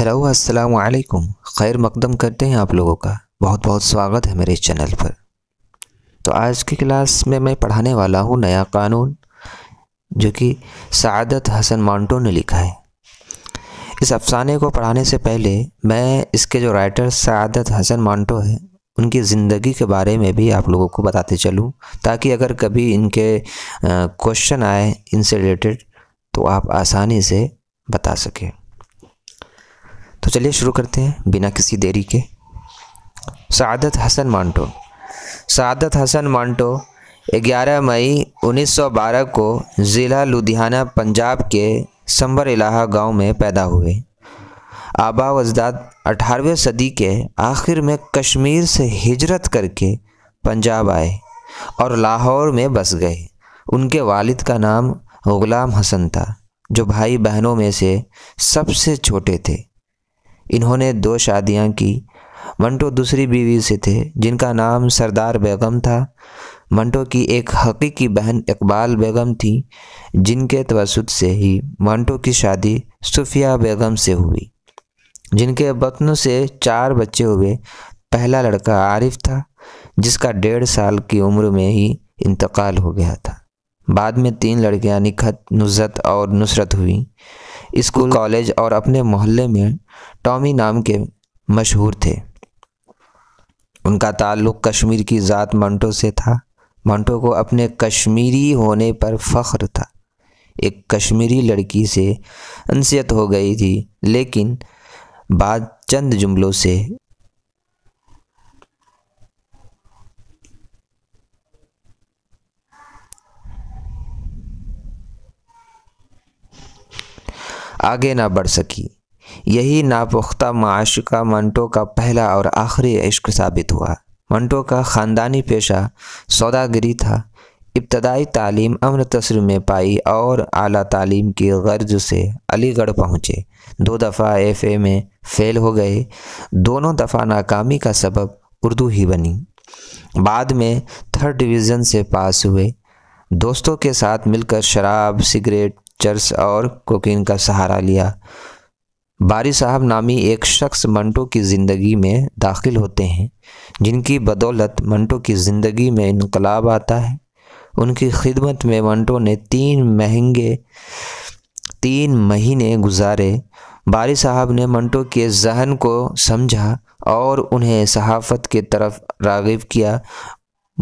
Hello अस्सलाम वालेकुम खैर मकदम करते हैं आप लोगों का बहुत बहुत स्वागत है मेरे इस चैनल पर तो आज की क्लास में मैं पढ़ाने वाला हूँ नया कानून जो कि सआदत हसन मांटो ने लिखा है इस अफसाने को पढ़ाने से पहले मैं इसके जो राइटर सआदत हसन मांटो है उनकी ज़िंदगी के बारे में भी आप लोगों को बताते चलूँ ताकि अगर कभी इनके क्वेश्चन आए इनसे रिलेटेड तो आप आसानी से बता सकें तो चलिए शुरू करते हैं बिना किसी देरी के सदत हसन मांटो सदत हसन मांटो 11 मई 1912 को ज़िला लुधियाना पंजाब के संबर इलाहा गांव में पैदा हुए आबा वजदाद 18वीं सदी के आखिर में कश्मीर से हिजरत करके पंजाब आए और लाहौर में बस गए उनके वालिद का नाम गुलाम हसन था जो भाई बहनों में से सबसे छोटे थे इन्होंने दो शादियां की मंटो दूसरी बीवी से थे जिनका नाम सरदार बेगम था मंटो की एक हकीकी बहन इकबाल बेगम थी जिनके तवसत से ही मंटो की शादी सूफिया बेगम से हुई जिनके बतनों से चार बच्चे हुए पहला लड़का आरिफ था जिसका डेढ़ साल की उम्र में ही इंतकाल हो गया था बाद में तीन लड़कियां निखत नुजत और नुसरत हुई स्कूल कॉलेज और अपने मोहल्ले में टॉमी नाम के मशहूर थे उनका ताल्लुक कश्मीर की ज़ात मंटो से था मंटो को अपने कश्मीरी होने पर फ़ख्र था एक कश्मीरी लड़की से अनसियत हो गई थी लेकिन बाद चंद जुमलों से आगे ना बढ़ सकी यही नापुख्ता माश का मंटो का पहला और आखिरी इश्क साबित हुआ मंटो का ख़ानदानी पेशा सौदागिरी था इब्तदाई तालीम अमर तस्र में पाई और आला तालीम की गर्ज से अलीगढ़ पहुँचे दो दफ़ा एफ ए में फ़ेल हो गए दोनों दफ़ा नाकामी का सबब उर्दू ही बनी बाद में थर्ड डिवीज़न से पास हुए दोस्तों के साथ मिलकर शराब सिगरेट चर्च और कोकीन का सहारा लिया बारी साहब नामी एक शख्स मंटो की ज़िंदगी में दाखिल होते हैं जिनकी बदौलत मंटो की ज़िंदगी में इनकलाब आता है उनकी खिदमत में मंटो ने तीन महंगे तीन महीने गुजारे बारी साहब ने मंटो के जहन को समझा और उन्हें सहाफ़त के तरफ रागिब किया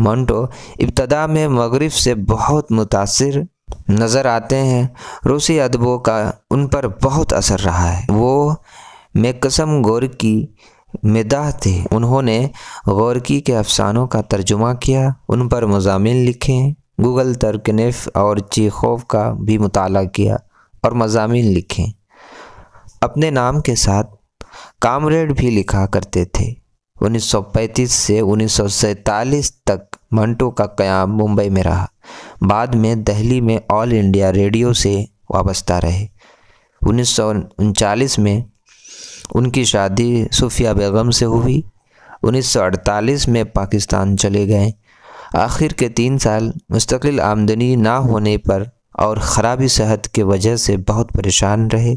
मंटो इब्तदा में मगरब से बहुत मुतासर नज़र आते हैं रूसी अदबों का उन पर बहुत असर रहा है वो मेकसम गोरकी मिदाह थे उन्होंने गोरकी के अफसानों का तर्जुमा किया उन पर मजामिन लिखे गूगल तर्कनफ और चीखोव का भी मताल किया और मजामी लिखे अपने नाम के साथ कामरेड भी लिखा करते थे 1935 से 1947 तक मंटो का क़्याम मुंबई में रहा बाद में दिल्ली में ऑल इंडिया रेडियो से वाबस्ता रहे उन्नीस में उनकी शादी सूफिया बेगम से हुई 1948 में पाकिस्तान चले गए आखिर के तीन साल मुस्तकिल आमदनी ना होने पर और ख़राबी सेहत के वजह से बहुत परेशान रहे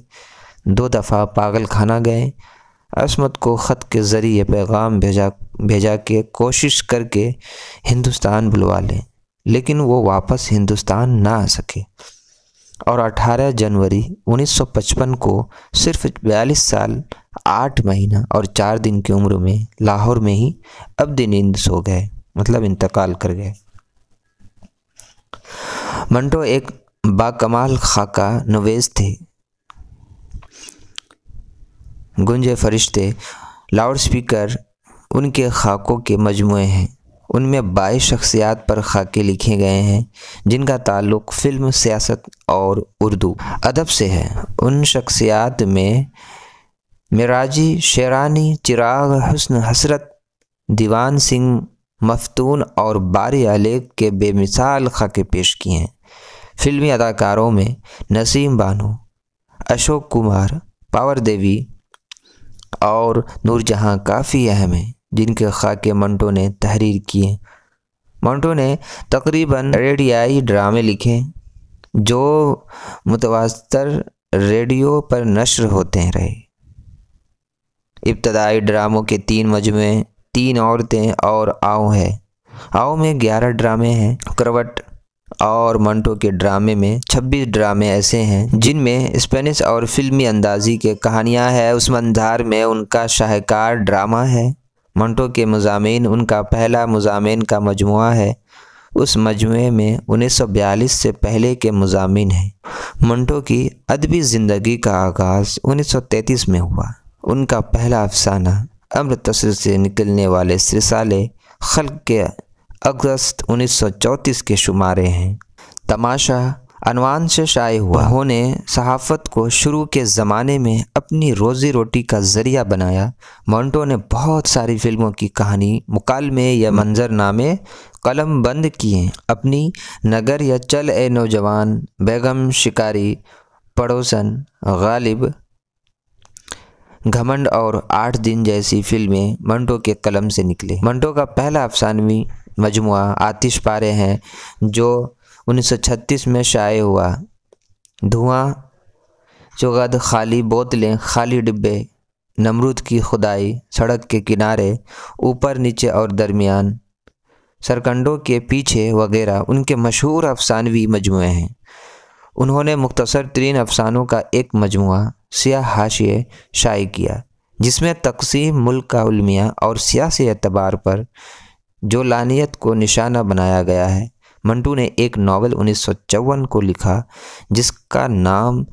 दो दफ़ा पागल खाना गए असमत को ख़त के ज़रिए पैगाम भेजा भेजा के कोशिश करके हिंदुस्तान बुलवा लें लेकिन वो वापस हिंदुस्तान ना आ सके और 18 जनवरी 1955 को सिर्फ 42 साल 8 महीना और 4 दिन की उम्र में लाहौर में ही अब दिन इंद सो गए मतलब इंतकाल कर गए मंटो एक बाकमाल खाका नवेज थे गुंज फरिश्ते लाउड स्पीकर उनके खाकों के मजमू हैं उनमें बाईस शख्सियात पर खाके लिखे गए हैं जिनका ताल्लुक फ़िल्म सियासत और उर्दू अदब से है उन शख्सियात में मिराजी शेरानी चिराग हसन हसरत दीवान सिंह मफतून और बारी आलेब के बेमिसाल खाके पेश किए हैं फिल्मी अदाकारों में नसीम बानो अशोक कुमार पावर देवी और नूरजहाँ काफ़ी अहम हैं जिनके खाके मंटो ने तहरीर किए मंटो ने तकरीबन रेडियाई ड्रामे लिखे जो मुतवास्तर रेडियो पर नशर होते रहे इब्तदाई ड्रामों के तीन मजमे तीन औरतें और आओ है आओ में ग्यारह ड्रामे हैं करवट और मंटो के ड्रामे में 26 ड्रामे ऐसे हैं जिनमें स्पेनिश और फिल्मी अंदाजी के कहानियां हैं उस मंधार में उनका शाहकार ड्रामा है मंटो के मुजामिन उनका पहला मुजामिन का मजमु है उस मजमू में 1942 से पहले के मुजामिन हैं मंटो की अदबी ज़िंदगी का आगाज़ 1933 में हुआ उनका पहला अफसाना अमृतसर से निकलने वाले सिरसाले खल के अगस्त 1934 के शुमारे हैं तमाशा अनवान से शाये हुआ उन्होंने सहाफ़त को शुरू के ज़माने में अपनी रोज़ी रोटी का ज़रिया बनाया मोन्टो ने बहुत सारी फिल्मों की कहानी मुकालमे या हम्म। मंजरनामे कलम बंद किए अपनी नगर या चल ए नौजवान बेगम शिकारी पड़ोसन गालिब घमंड और आठ दिन जैसी फिल्में मंटो के कलम से निकले मंटो का पहला अफसानवी मजमु आतिश पारे हैं जो 1936 में शाये हुआ धुआं चुगद खाली बोतलें खाली डिब्बे नमरूद की खुदाई सड़क के किनारे ऊपर नीचे और दरमियान सरकंडों के पीछे वगैरह उनके मशहूर अफसानवी मजमू हैं उन्होंने मुख्तसर तरीन अफसानों का एक मजमु सिया हाशिए शाये किया जिसमें तकसीम मुल्क का उलमिया और सियासी एतबार पर जो लानियत को निशाना बनाया गया है मंटू ने एक नावल उन्नीस को लिखा जिसका नाम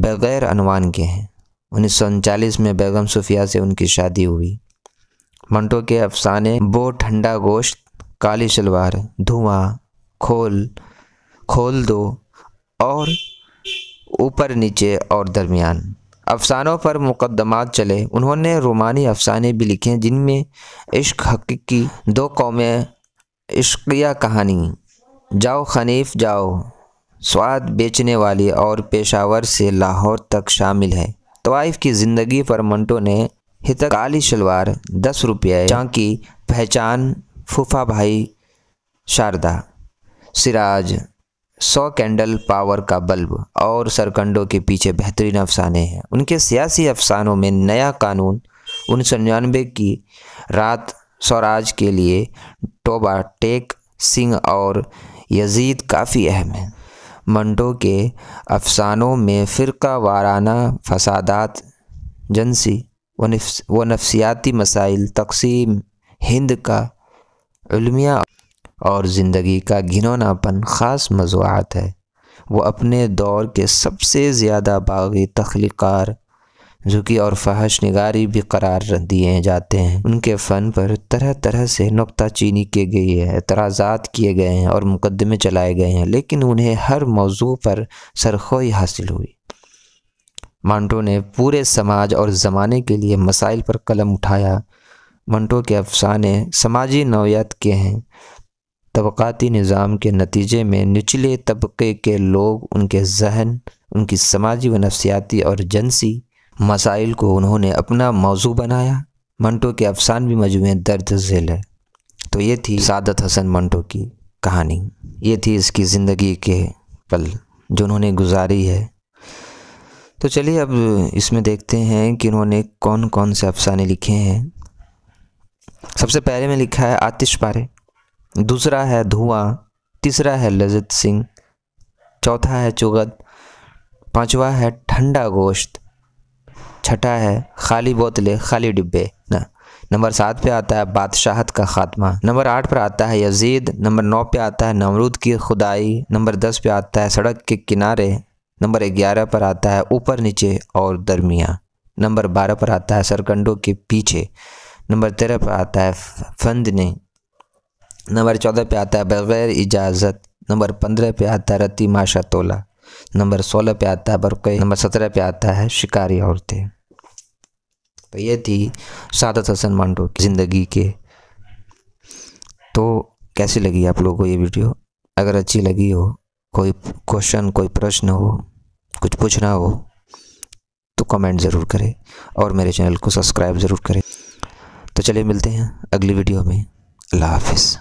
बग़ैर अनवान के हैं उन्नीस में बेगम सूफिया से उनकी शादी हुई मंटो के अफसाने बो ठंडा गोश्त काली शलवार धुआं खोल खोल दो और ऊपर नीचे और दरमियान अफसानों पर मुकदमात चले उन्होंने रोमानी अफसाने भी लिखे जिनमें इश्क हकीकी दो कौमें इश्किया कहानी जाओ खनीफ जाओ स्वाद बेचने वाली और पेशावर से लाहौर तक शामिल है तवाइफ की ज़िंदगी पर मंटो ने हित काली शलवार दस रुपये की पहचान फूफा भाई शारदा सिराज सौ कैंडल पावर का बल्ब और सरकंडों के पीछे बेहतरीन अफसाने हैं उनके सियासी अफसानों में नया कानून उन्नीस सौ निन्यानवे की रात स्वराज के लिए टोबा टेक सिंह और यजीद काफ़ी अहम हैं मंडो के अफसानों में फ़िरका वाराना फसादात जनसी व नफसियाती मसाइल तकसीम हिंद का अलमिया और ज़िंदगी का घिनौनापन ख़ास मौज़ूद है वो अपने दौर के सबसे ज़्यादा बागी तख्लीकार झुकी और फहश निगारी भी करार दिए जाते हैं उनके फ़न पर तरह तरह से नुकता चीनी की गई है तराजात किए गए हैं और मुकदमे चलाए गए हैं लेकिन उन्हें हर मौजू पर सरखोई हासिल हुई मांटो ने पूरे समाज और ज़माने के लिए मसाइल पर कलम उठाया मंटो के अफसाने समाजी नौयत के हैं तबक़ती निज़ाम के नतीजे में निचले तबके के लोग उनके जहन उनकी समाजी व नफसियाती और जनसी मसाइल को उन्होंने अपना मौजू बनाया मंटो के अफसान भी मजमू दर्द झेल है तो ये थी सादत हसन मंटो की कहानी ये थी इसकी ज़िंदगी के पल जो उन्होंने गुजारी है तो चलिए अब इसमें देखते हैं कि उन्होंने कौन कौन से अफसाने लिखे हैं सबसे पहले में लिखा है आतिश पारे दूसरा है धुआं तीसरा है लजित सिंह चौथा है चुगत पांचवा है ठंडा गोश्त छठा है खाली बोतलें खाली डिब्बे ना नंबर सात पे आता है बादशाहत का ख़ात्मा नंबर आठ पर आता है यजीद नंबर नौ पे आता है नमरूद की खुदाई नंबर दस पे आता है सड़क के किनारे नंबर ग्यारह पर आता है ऊपर नीचे और दरमिया नंबर बारह पर आता है सरकंडों के पीछे नंबर तेरह पर आता है फंदने नंबर चौदह पे आता है बग़ैर इजाज़त नंबर पंद्रह पे आता है रति माशा तोला नंबर सोलह पे आता है बरक़ नंबर सत्रह पे आता है शिकारी औरतें तो ये थी सादत हसन मांडो की ज़िंदगी के तो कैसी लगी आप लोगों को ये वीडियो अगर अच्छी लगी हो कोई क्वेश्चन कोई प्रश्न हो कुछ पूछना हो तो कमेंट ज़रूर करें और मेरे चैनल को सब्सक्राइब ज़रूर करें तो चलिए मिलते हैं अगली वीडियो में अल्लाह हाफिज़